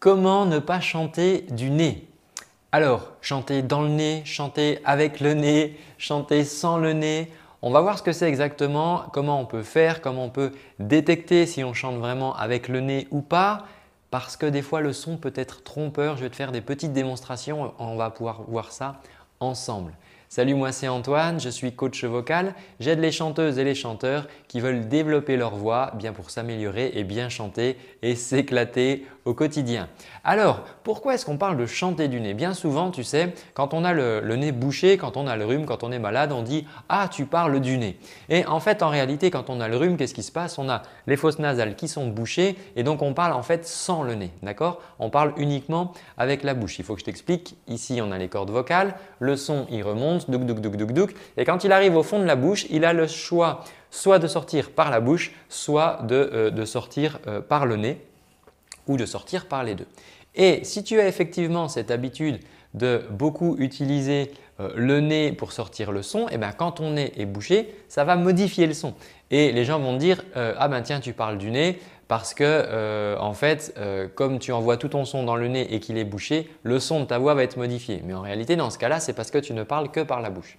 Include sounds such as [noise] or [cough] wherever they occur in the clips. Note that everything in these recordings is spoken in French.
Comment ne pas chanter du nez Alors, chanter dans le nez, chanter avec le nez, chanter sans le nez, on va voir ce que c'est exactement, comment on peut faire, comment on peut détecter si on chante vraiment avec le nez ou pas, parce que des fois le son peut être trompeur. Je vais te faire des petites démonstrations, on va pouvoir voir ça ensemble. Salut, moi c'est Antoine, je suis coach vocal. J'aide les chanteuses et les chanteurs qui veulent développer leur voix bien pour s'améliorer et bien chanter et s'éclater au quotidien. Alors, pourquoi est-ce qu'on parle de chanter du nez Bien souvent, tu sais, quand on a le, nez bouché, quand on a le rhume, quand on est malade, on dit « Ah, tu parles du nez ». Et en fait, en réalité, quand on a le rhume, qu'est-ce qui se passe On a les fosses nasales qui sont bouchées et donc on parle en fait sans le nez, d'accord On parle uniquement avec la bouche. Il faut que je t'explique. Ici, on a les cordes vocales, le son, il remonte, Et quand il arrive au fond de la bouche, il a le choix soit de sortir par la bouche, soit de, euh, sortir euh, par le nez ou de sortir par les deux. Et si tu as effectivement cette habitude de beaucoup utiliser euh, le nez pour sortir le son, eh ben, quand ton nez est bouché, ça va modifier le son. Et les gens vont dire euh, Ah ben tiens, tu parles du nez parce que euh, en fait, comme tu envoies tout ton son dans le nez et qu'il est bouché, le son de ta voix va être modifié. Mais en réalité, dans ce cas-là, c'est parce que tu ne parles que par la bouche.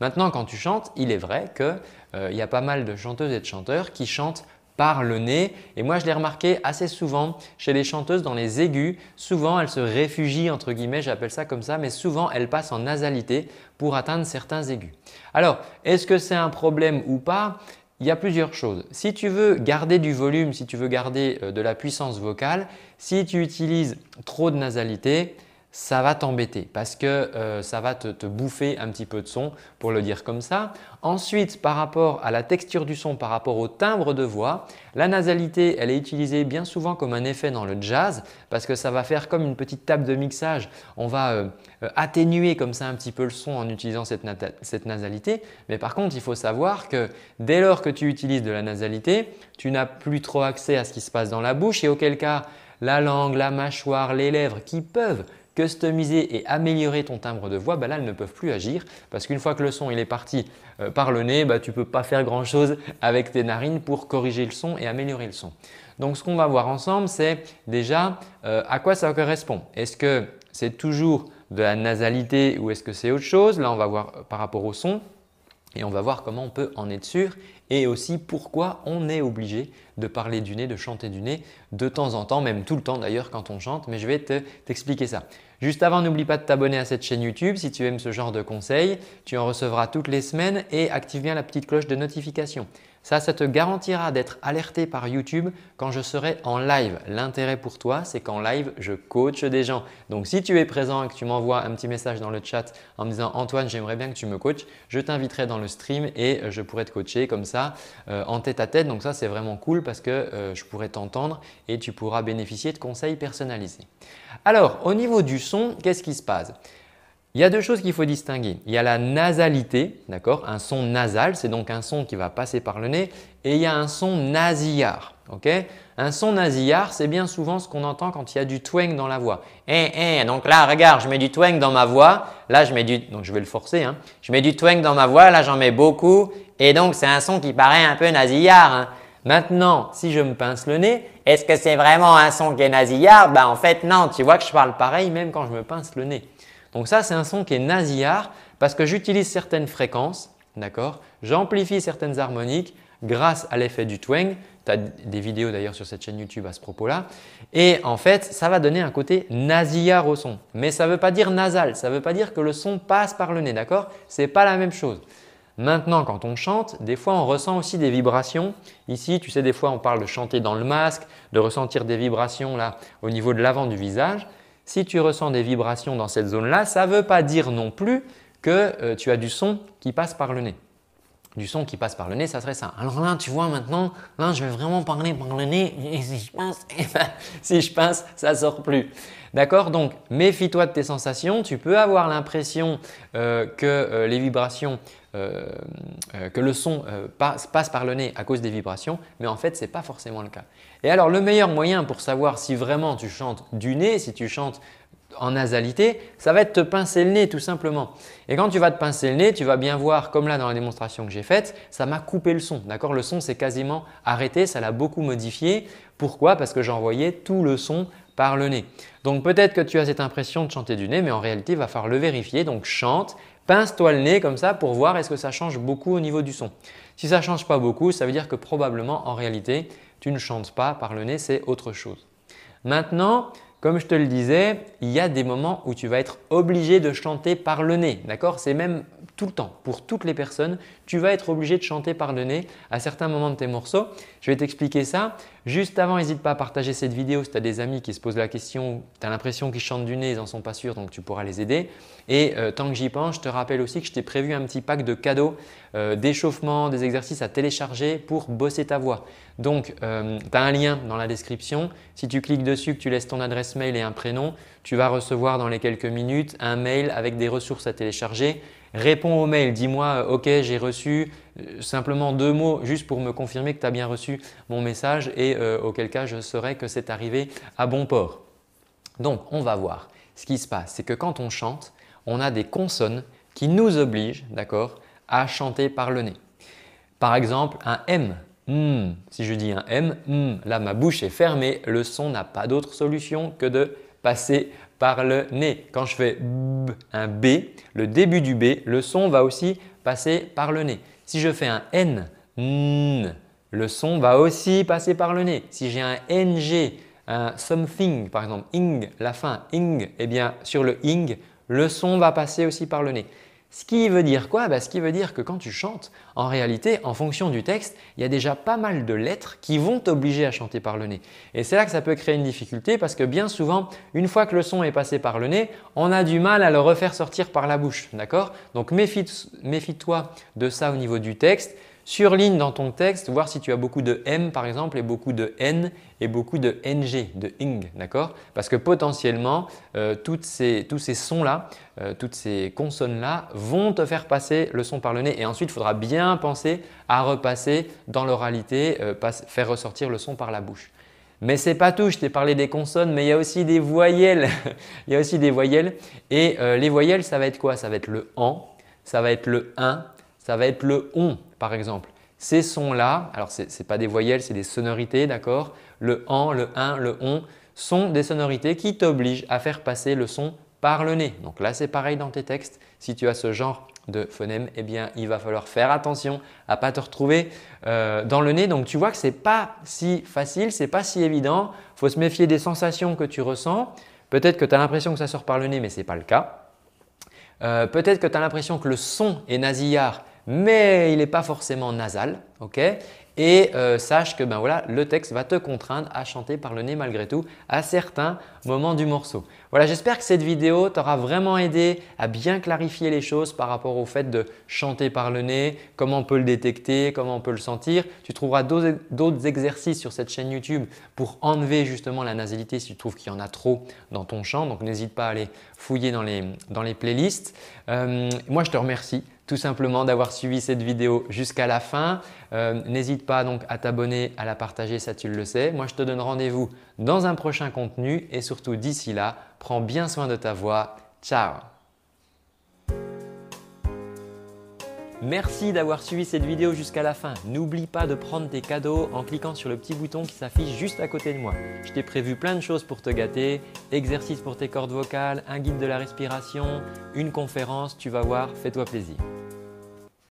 Maintenant, quand tu chantes, il est vrai qu'il y a pas mal de chanteuses et de chanteurs qui chantent par le nez. Et moi, je l'ai remarqué assez souvent chez les chanteuses dans les aigus. Souvent, elles se réfugient, entre guillemets, j'appelle ça comme ça, mais souvent, elles passent en nasalité pour atteindre certains aigus. Alors, est-ce que c'est un problème ou pas il y a plusieurs choses. Si tu veux garder du volume, si tu veux garder euh, de la puissance vocale, si tu utilises trop de nasalité, ça va t'embêter parce que euh, ça va te, bouffer un petit peu de son pour le dire comme ça. Ensuite, par rapport à la texture du son, par rapport au timbre de voix, la nasalité, elle est utilisée bien souvent comme un effet dans le jazz parce que ça va faire comme une petite table de mixage. On va euh, euh, atténuer comme ça un petit peu le son en utilisant cette nasalité. Mais par contre, il faut savoir que dès lors que tu utilises de la nasalité, tu n'as plus trop accès à ce qui se passe dans la bouche et auquel cas la langue, la mâchoire, les lèvres qui peuvent customiser et améliorer ton timbre de voix, bah là, elles ne peuvent plus agir parce qu'une fois que le son il est parti euh, par le nez, bah, tu ne peux pas faire grand-chose avec tes narines pour corriger le son et améliorer le son. Donc, ce qu'on va voir ensemble, c'est déjà euh, à quoi ça correspond. Est-ce que c'est toujours de la nasalité ou est-ce que c'est autre chose Là, on va voir par rapport au son et on va voir comment on peut en être sûr et aussi pourquoi on est obligé de parler du nez, de chanter du nez de temps en temps, même tout le temps d'ailleurs quand on chante, mais je vais t'expliquer ça. Juste avant, n'oublie pas de t'abonner à cette chaîne YouTube si tu aimes ce genre de conseils. Tu en recevras toutes les semaines et active bien la petite cloche de notification. Ça, ça te garantira d'être alerté par YouTube quand je serai en live. L'intérêt pour toi, c'est qu'en live, je coach des gens. Donc, si tu es présent et que tu m'envoies un petit message dans le chat en me disant Antoine, j'aimerais bien que tu me coaches, je t'inviterai dans le stream et euh, je pourrai te coacher comme ça euh, en tête à tête. Donc, ça, c'est vraiment cool parce que euh, je pourrai t'entendre et tu pourras bénéficier de conseils personnalisés. Alors, au niveau du son, qu'est-ce qui se passe il y a deux choses qu'il faut distinguer. Il y a la nasalité, d'accord Un son nasal, c'est donc un son qui va passer par le nez, et il y a un son nasillard, ok Un son nasillard, c'est bien souvent ce qu'on entend quand il y a du twang dans la voix. Eh, eh, donc là, regarde, je mets du twang dans ma voix, là je mets du, donc je vais le forcer, hein. Je mets du twang dans ma voix, là j'en mets beaucoup, et donc c'est un son qui paraît un peu nasillard. Hein. Maintenant, si je me pince le nez, est-ce que c'est vraiment un son qui est nasillard Ben en fait non, tu vois que je parle pareil même quand je me pince le nez. Donc ça, c'est un son qui est nasillard parce que j'utilise certaines fréquences, d'accord J'amplifie certaines harmoniques grâce à l'effet du twang. Tu as des vidéos d'ailleurs sur cette chaîne YouTube à ce propos-là. Et en fait, ça va donner un côté nasillard au son. Mais ça ne veut pas dire nasal, ça ne veut pas dire que le son passe par le nez, d'accord n'est pas la même chose. Maintenant, quand on chante, des fois on ressent aussi des vibrations. Ici, tu sais, des fois on parle de chanter dans le masque, de ressentir des vibrations là au niveau de l'avant du visage. Si tu ressens des vibrations dans cette zone-là, ça ne veut pas dire non plus que euh, tu as du son qui passe par le nez. Du son qui passe par le nez, ça serait ça. Alors là, tu vois maintenant, là, je vais vraiment parler par le nez et si je pince, [laughs] eh ne ben, si je ça sort plus. D'accord Donc, méfie-toi de tes sensations. Tu peux avoir l'impression euh, que euh, les vibrations euh, euh, que le son euh, passe, passe, par le nez à cause des vibrations, mais en fait, ce n'est pas forcément le cas. Et alors, le meilleur moyen pour savoir si vraiment tu chantes du nez, si tu chantes en nasalité, ça va être te pincer le nez tout simplement. Et quand tu vas te pincer le nez, tu vas bien voir, comme là dans la démonstration que j'ai faite, ça m'a coupé le son. D'accord Le son s'est quasiment arrêté, ça l'a beaucoup modifié. Pourquoi Parce que j'envoyais tout le son par le nez. Donc peut-être que tu as cette impression de chanter du nez, mais en réalité, il va falloir le vérifier. Donc chante Pince-toi le nez comme ça pour voir est-ce que ça change beaucoup au niveau du son. Si ça ne change pas beaucoup, ça veut dire que probablement en réalité, tu ne chantes pas par le nez, c'est autre chose. Maintenant, comme je te le disais, il y a des moments où tu vas être obligé de chanter par le nez, d'accord C'est même tout le temps, pour toutes les personnes, tu vas être obligé de chanter par le nez à certains moments de tes morceaux. Je vais t'expliquer ça. Juste avant, n'hésite pas à partager cette vidéo si tu as des amis qui se posent la question, tu as l'impression qu'ils chantent du nez, ils n'en sont pas sûrs, donc tu pourras les aider. Et euh, tant que j'y pense, je te rappelle aussi que je t'ai prévu un petit pack de cadeaux, euh, d'échauffement, des exercices à télécharger pour bosser ta voix. Donc, euh, tu as un lien dans la description. Si tu cliques dessus, que tu laisses ton adresse mail et un prénom, tu vas recevoir dans les quelques minutes un mail avec des ressources à télécharger réponds au mail, dis-moi euh, ok j'ai reçu euh, simplement deux mots juste pour me confirmer que tu as bien reçu mon message et euh, auquel cas je saurai que c'est arrivé à bon port. Donc on va voir. Ce qui se passe, c'est que quand on chante, on a des consonnes qui nous obligent à chanter par le nez. Par exemple, un M. Hmm. Si je dis un M, hmm, là ma bouche est fermée, le son n'a pas d'autre solution que de passer par le nez. Quand je fais un B, le début du B, le son va aussi passer par le nez. Si je fais un N, le son va aussi passer par le nez. Si j'ai un NG, un something, par exemple ing, la fin ing, et eh bien sur le ing, le son va passer aussi par le nez. Ce qui veut dire quoi bah, Ce qui veut dire que quand tu chantes, en réalité, en fonction du texte, il y a déjà pas mal de lettres qui vont t'obliger à chanter par le nez. Et c'est là que ça peut créer une difficulté parce que bien souvent, une fois que le son est passé par le nez, on a du mal à le refaire sortir par la bouche. D'accord Donc méfie-toi de ça au niveau du texte. Surligne dans ton texte, voir si tu as beaucoup de M par exemple et beaucoup de N et beaucoup de NG, de ING, d'accord Parce que potentiellement, euh, ces, tous ces sons-là, euh, toutes ces consonnes-là vont te faire passer le son par le nez et ensuite il faudra bien penser à repasser dans l'oralité, euh, faire ressortir le son par la bouche. Mais c'est pas tout, je t'ai parlé des consonnes, mais il y a aussi des voyelles. [laughs] il y a aussi des voyelles et les voyelles, ça va être quoi Ça va être le en, ça va être le un, ça va être le on par exemple. Ces sons-là, alors ce n'est pas des voyelles, c'est des sonorités, d'accord Le en, le un, le on sont des sonorités qui t'obligent à faire passer le son par le nez. Donc là, c'est pareil dans tes textes. Si tu as ce genre de phonème, eh bien, il va falloir faire attention à ne pas te retrouver euh, dans le nez. Donc, tu vois que ce n'est pas si facile, ce n'est pas si évident. Il faut se méfier des sensations que tu ressens. Peut-être que tu as l'impression que ça sort par le nez, mais ce n'est pas le cas. Euh, peut-être que tu as l'impression que le son est nasillard, mais il n'est pas forcément nasal. ok et euh, sache que ben le texte va te contraindre à chanter par le nez malgré tout à certains moments du morceau. Voilà, j'espère que cette vidéo t'aura vraiment aidé à bien clarifier les choses par rapport au fait de chanter par le nez, comment on peut le détecter, comment on peut le sentir. Tu trouveras d'autres exercices sur cette chaîne YouTube pour enlever justement la nasalité si tu trouves qu'il y en a trop dans ton chant. Donc n'hésite pas à aller fouiller dans les, playlists. Euh, moi, je te remercie tout simplement d'avoir suivi cette vidéo jusqu'à la fin. Euh, n'hésite pas donc à t'abonner, à la partager, ça tu le sais. Moi, je te donne rendez-vous dans un prochain contenu et surtout d'ici là, prends bien soin de ta voix. Ciao Merci d'avoir suivi cette vidéo jusqu'à la fin. N'oublie pas de prendre tes cadeaux en cliquant sur le petit bouton qui s'affiche juste à côté de moi. Je t'ai prévu plein de choses pour te gâter, exercices pour tes cordes vocales, un guide de la respiration, une conférence, tu vas voir, fais-toi plaisir.